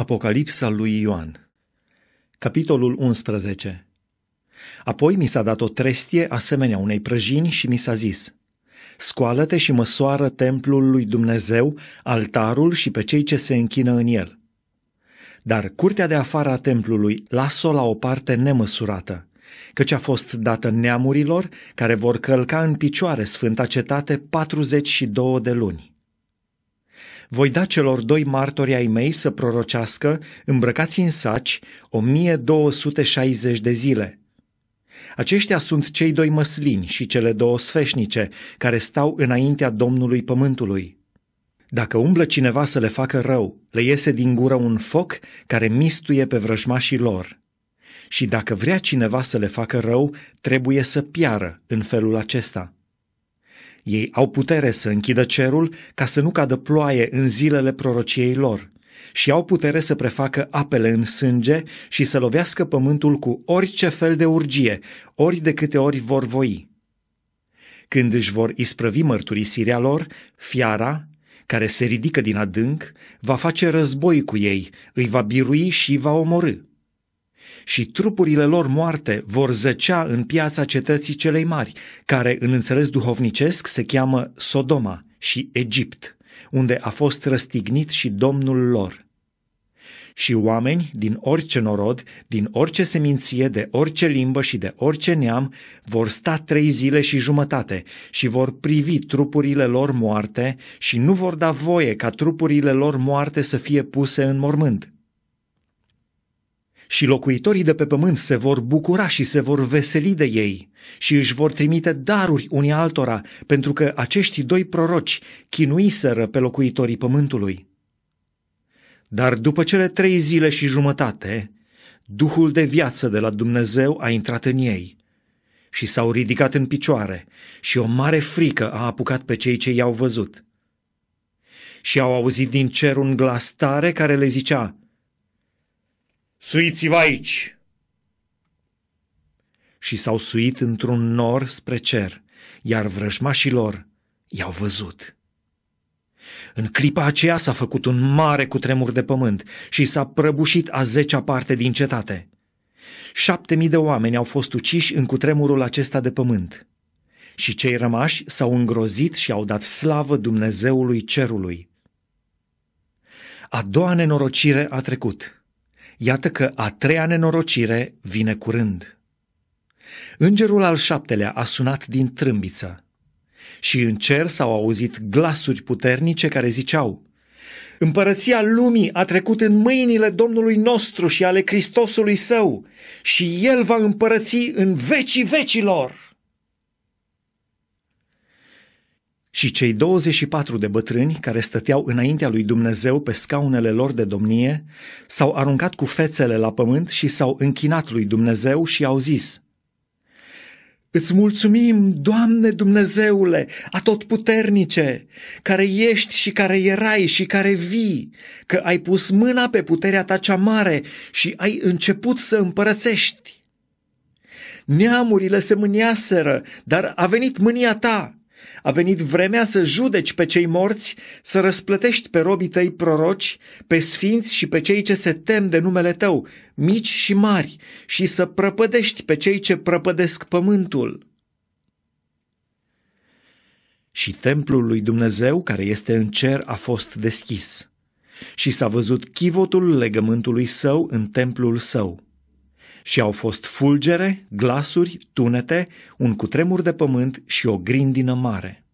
Apocalipsa lui Ioan Capitolul 11 Apoi mi s-a dat o trestie asemenea unei prăjini și mi s-a zis, Scoală-te și măsoară templul lui Dumnezeu, altarul și pe cei ce se închină în el. Dar curtea de afară a templului las-o la o parte nemăsurată, căci a fost dată neamurilor care vor călca în picioare sfânta cetate 42 de luni voi da celor doi martori ai mei să prorocească, îmbrăcați în saci, 1260 de zile. Aceștia sunt cei doi măslini și cele două sfeșnice care stau înaintea Domnului Pământului. Dacă umblă cineva să le facă rău, le iese din gură un foc care mistuie pe vrăjmașii lor. Și dacă vrea cineva să le facă rău, trebuie să piară în felul acesta. Ei au putere să închidă cerul ca să nu cadă ploaie în zilele prorociei lor și au putere să prefacă apele în sânge și să lovească pământul cu orice fel de urgie, ori de câte ori vor voi. Când își vor isprăvi mărturisirea lor, fiara, care se ridică din adânc, va face război cu ei, îi va birui și îi va omorâ și trupurile lor moarte vor zăcea în piața cetății celei mari, care în înțeles duhovnicesc se cheamă Sodoma și Egipt, unde a fost răstignit și domnul lor. Și oameni din orice norod, din orice seminție, de orice limbă și de orice neam vor sta trei zile și jumătate și vor privi trupurile lor moarte și nu vor da voie ca trupurile lor moarte să fie puse în mormânt și locuitorii de pe pământ se vor bucura și se vor veseli de ei și își vor trimite daruri unii altora, pentru că acești doi proroci chinuiseră pe locuitorii pământului. Dar după cele trei zile și jumătate, Duhul de viață de la Dumnezeu a intrat în ei și s-au ridicat în picioare și o mare frică a apucat pe cei ce i-au văzut. Și au auzit din cer un glas tare care le zicea, Suiți-vă aici! Și s-au suit într-un nor spre cer, iar vrăjmașii lor i-au văzut. În clipa aceea s-a făcut un mare cutremur de pământ și s-a prăbușit a zecea parte din cetate. Șapte mii de oameni au fost uciși în cutremurul acesta de pământ. Și cei rămași s-au îngrozit și au dat slavă Dumnezeului Cerului. A doua nenorocire a trecut. Iată că a treia nenorocire vine curând. Îngerul al șaptelea a sunat din trâmbiță și în cer s-au auzit glasuri puternice care ziceau Împărăția lumii a trecut în mâinile Domnului nostru și ale Hristosului său și El va împărăți în vecii vecilor. Și cei 24 de bătrâni care stăteau înaintea lui Dumnezeu pe scaunele lor de domnie s-au aruncat cu fețele la pământ și s-au închinat lui Dumnezeu și au zis, Îți mulțumim, Doamne Dumnezeule, atotputernice, care ești și care erai și care vii, că ai pus mâna pe puterea ta cea mare și ai început să împărățești. Neamurile se mâniaseră, dar a venit mânia ta a venit vremea să judeci pe cei morți, să răsplătești pe robii tăi proroci, pe sfinți și pe cei ce se tem de numele tău, mici și mari, și să prăpădești pe cei ce prăpădesc pământul. Și templul lui Dumnezeu, care este în cer, a fost deschis. Și s-a văzut chivotul legământului său în templul său și au fost fulgere, glasuri, tunete, un cutremur de pământ și o grindină mare.